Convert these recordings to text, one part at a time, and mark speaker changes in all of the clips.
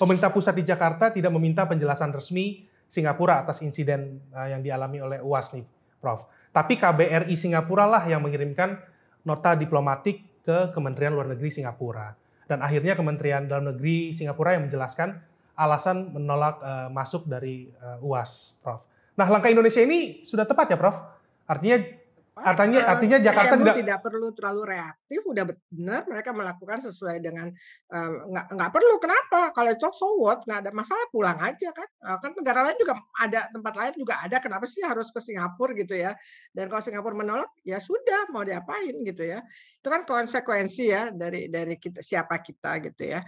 Speaker 1: pemerintah pusat di Jakarta tidak meminta penjelasan resmi Singapura atas insiden eh, yang dialami oleh UAS nih, Prof. Tapi KBRI Singapura lah yang mengirimkan nota diplomatik ke Kementerian Luar Negeri Singapura. Dan akhirnya Kementerian Dalam Negeri Singapura yang menjelaskan alasan menolak uh, masuk dari uh, UAS, Prof. Nah, langkah Indonesia ini sudah tepat ya, Prof? Artinya Artinya artinya Jakarta tidak
Speaker 2: tidak perlu terlalu reaktif, udah benar mereka melakukan sesuai dengan uh, nggak nggak perlu kenapa kalau itu so what nggak ada masalah pulang aja kan uh, kan negara lain juga ada tempat lain juga ada kenapa sih harus ke Singapura gitu ya dan kalau Singapura menolak ya sudah mau diapain gitu ya itu kan konsekuensi ya dari dari kita siapa kita gitu ya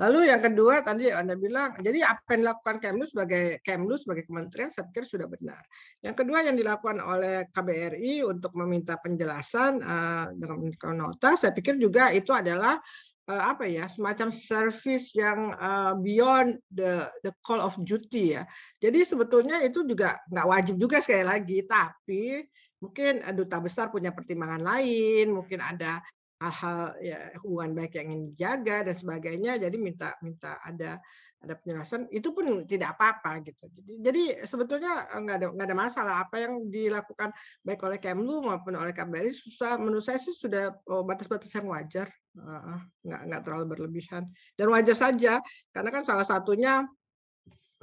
Speaker 2: lalu yang kedua tadi anda bilang jadi apa yang dilakukan Kemlu sebagai Kemlu sebagai kementerian saya pikir sudah benar yang kedua yang dilakukan oleh KBRI untuk untuk meminta penjelasan uh, dengan nota, saya pikir juga itu adalah eh, apa ya semacam service yang eh, beyond the the call of duty ya. Jadi sebetulnya itu juga nggak wajib juga sekali lagi, tapi mungkin duta besar punya pertimbangan lain, mungkin ada hal ya, hubungan baik yang ingin dijaga dan sebagainya jadi minta minta ada ada penjelasan itu pun tidak apa-apa gitu jadi, sebetulnya nggak ada nggak ada masalah apa yang dilakukan baik oleh Kemlu maupun oleh KBRI susah menurut saya sih sudah oh, batas-batas yang wajar uh, nggak nggak terlalu berlebihan dan wajar saja karena kan salah satunya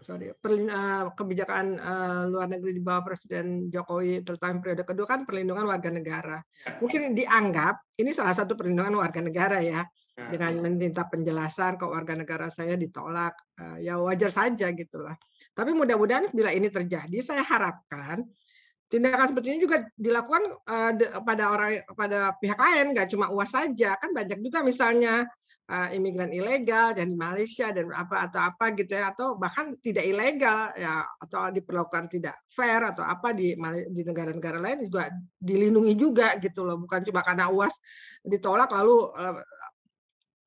Speaker 2: sorry, per, uh, eh, kebijakan uh, luar negeri di bawah Presiden Jokowi terutama periode kedua kan perlindungan warga negara. Ya. Mungkin dianggap ini salah satu perlindungan warga negara ya, ya. dengan meminta penjelasan ke warga negara saya ditolak, uh, ya wajar saja gitulah. Tapi mudah-mudahan bila ini terjadi, saya harapkan tindakan seperti ini juga dilakukan eh, pada orang pada pihak lain nggak cuma UAS saja kan banyak juga misalnya eh, imigran ilegal dan di Malaysia dan apa atau apa gitu ya atau bahkan tidak ilegal ya atau diperlakukan tidak fair atau apa di di negara-negara lain juga dilindungi juga gitu loh bukan cuma karena UAS ditolak lalu eh,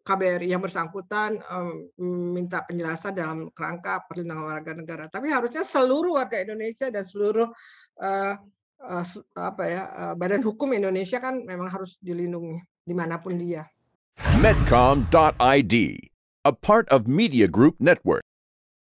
Speaker 2: KBRI yang bersangkutan um, minta penjelasan dalam kerangka perlindungan warga negara. Tapi harusnya seluruh warga Indonesia dan seluruh uh, apa ya eh, badan hukum Indonesia kan memang harus dilindungi dimanapun dia. Medcom.id, a part of Media Group Network.